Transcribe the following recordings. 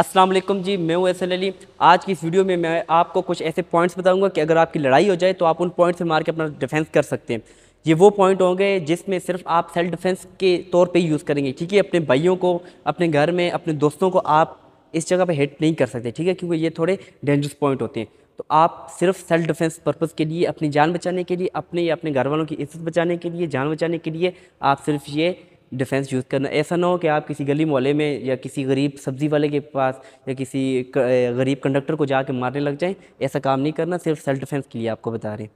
अस्सलाम जी मैं हूँ एस अली आज की इस वीडियो में मैं आपको कुछ ऐसे पॉइंट्स बताऊंगा कि अगर आपकी लड़ाई हो जाए तो आप उन पॉइंट्स से मार के अपना डिफेंस कर सकते हैं ये वो पॉइंट होंगे जिसमें सिर्फ आप सेल्फ डिफेंस के तौर पे यूज़ करेंगे ठीक है अपने भाइयों को अपने घर में अपने दोस्तों को आप इस जगह पर हिट नहीं कर सकते ठीक है क्योंकि ये थोड़े डेंजरस पॉइंट होते हैं तो आप सिर्फ सेल्फ डिफेंस पर्पज़ के लिए अपनी जान बचाने के लिए अपने या अपने घर वालों की इज्जत बचाने के लिए जान बचाने के लिए आप सिर्फ ये डिफेंस यूज़ करना ऐसा ना हो कि आप किसी गली मोहल्ले में या किसी गरीब सब्ज़ी वाले के पास या किसी गरीब कंडक्टर को जाके मारने लग जाएं ऐसा काम नहीं करना सिर्फ सेल्फ डिफेंस के लिए आपको बता रहे हैं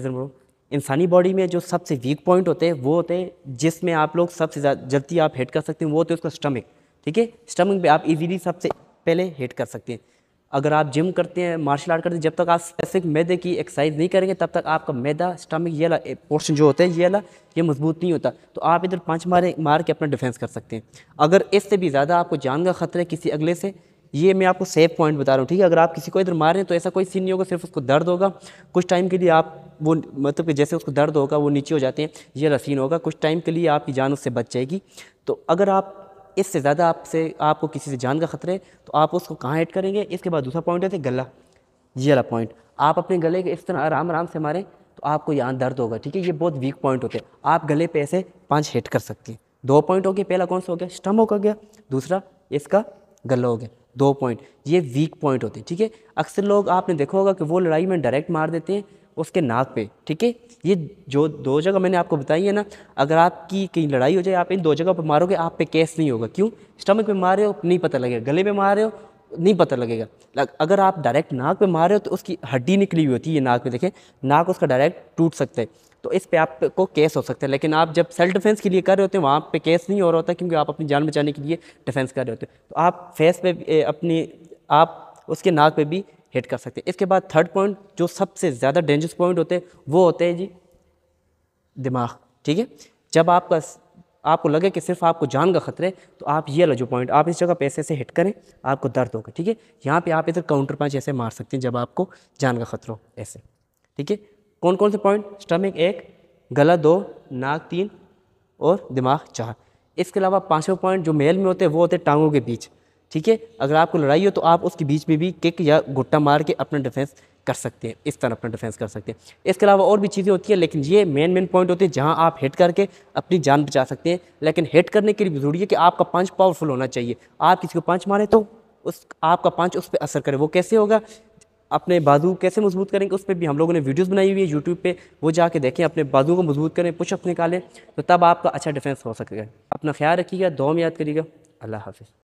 ऐसा इंसानी बॉडी में जो सबसे वीक पॉइंट होते हैं वो होते हैं जिसमें आप लोग सबसे जल्दी आप हेट कर सकते हैं वो होते हैं उसका स्टमक ठीक है स्टमक पे आप इजीली सबसे पहले हेट कर सकते हैं अगर आप जिम करते हैं मार्शल आर्ट करते हैं जब तक आप स्पेसिफिक मैदे की एक्सरसाइज नहीं करेंगे तब तक आपका मैदा स्टमक ये वाला पोर्शन जो होता है ये वाला ये मजबूत नहीं होता तो आप इधर पाँच मारे मार के अपना डिफेंस कर सकते हैं अगर इससे भी ज़्यादा आपको जान का खतरा है किसी अगले से ये मैं आपको सेफ पॉइंट बता रहा हूँ ठीक है अगर आप किसी को इधर मार रहे हैं तो ऐसा कोई सीन नहीं होगा सिर्फ उसको दर्द होगा कुछ टाइम के लिए आप वो मतलब कि जैसे उसको दर्द होगा वो नीचे हो जाते हैं ये रसीन होगा कुछ टाइम के लिए आपकी जान उससे बच जाएगी तो अगर आप इससे ज़्यादा आपसे आपको किसी से जान का ख़तरा है तो आप उसको कहाँ ऐड करेंगे इसके बाद दूसरा पॉइंट है गला ये वाला पॉइंट आप अपने गले के इस तरह आराम आराम से मारें तो आपको यहाँ दर्द होगा ठीक है ये बहुत वीक पॉइंट होते हैं आप गले पे ऐसे पाँच हिट कर सकते हैं दो पॉइंट हो गए पहला कौन सा हो गया स्टम हो गया दूसरा इसका गला हो गया दो पॉइंट ये वीक पॉइंट होते हैं ठीक है अक्सर लोग आपने देखा होगा कि वो लड़ाई में डायरेक्ट मार देते हैं उसके नाक पे ठीक है ये जो दो जगह मैंने आपको बताई है ना अगर आपकी कहीं लड़ाई हो जाए आप इन दो जगह पर मारोगे आप पे केस नहीं होगा क्यों स्टमक पे रहे हो नहीं पता लगेगा गले में मार रहे हो नहीं पता लगेगा अगर आप डायरेक्ट नाक पे मारे हो तो उसकी हड्डी निकली हुई होती है ये नाक पे देखें नाक उसका डायरेक्ट टूट सकता है तो इस पे आपको केस हो सकता है लेकिन आप जब सेल्फ डिफेंस के लिए कर रहे होते हैं वहाँ पे केस नहीं हो रहा होता क्योंकि आप अपनी जान बचाने के लिए डिफेंस कर रहे होते हैं तो आप फेस पे अपनी आप उसके नाक पे भी हिट कर सकते हैं इसके बाद थर्ड पॉइंट जो सबसे ज़्यादा डेंजरस पॉइंट होते हैं वो होते हैं जी दिमाग ठीक है जब आपका आपको लगे कि सिर्फ आपको जान का खतरा है तो आप ये लो जो पॉइंट आप इस जगह पैसे से हिट करें आपको दर्द होगा ठीक है यहाँ पे आप इधर काउंटर पाँच ऐसे मार सकते हैं जब आपको जान का खतरा हो ऐसे ठीक है कौन कौन से पॉइंट स्टमक एक गला दो नाक तीन और दिमाग चार इसके अलावा पाँचवें पॉइंट जो मेल में होते हैं वो होते हैं टांगों के बीच ठीक है अगर आपको लड़ाई हो तो आप उसके बीच में भी किक या गुट्टा मार के अपना डिफेंस कर सकते हैं इस तरह अपना डिफेंस कर सकते हैं इसके अलावा और भी चीज़ें होती हैं लेकिन ये मेन मेन पॉइंट होते हैं जहां आप हिट करके अपनी जान बचा सकते हैं लेकिन हिट करने के लिए ज़रूरी है कि आपका पंच पावरफुल होना चाहिए आप किसी को पंच मारें तो उस आपका पंच उस पर असर करे वो कैसे होगा अपने बाजू कैसे मजबूत करेंगे उस पर भी हम लोगों ने वीडियोज़ बनाई हुई है यूट्यूब पर वो जाके देखें अपने बाजू को मजबूत करें पुशअप निकालें तो तब आपका अच्छा डिफेंस हो सकेगा अपना ख्याल रखिएगा दो में याद करिएगा अल्लाह हाफिज़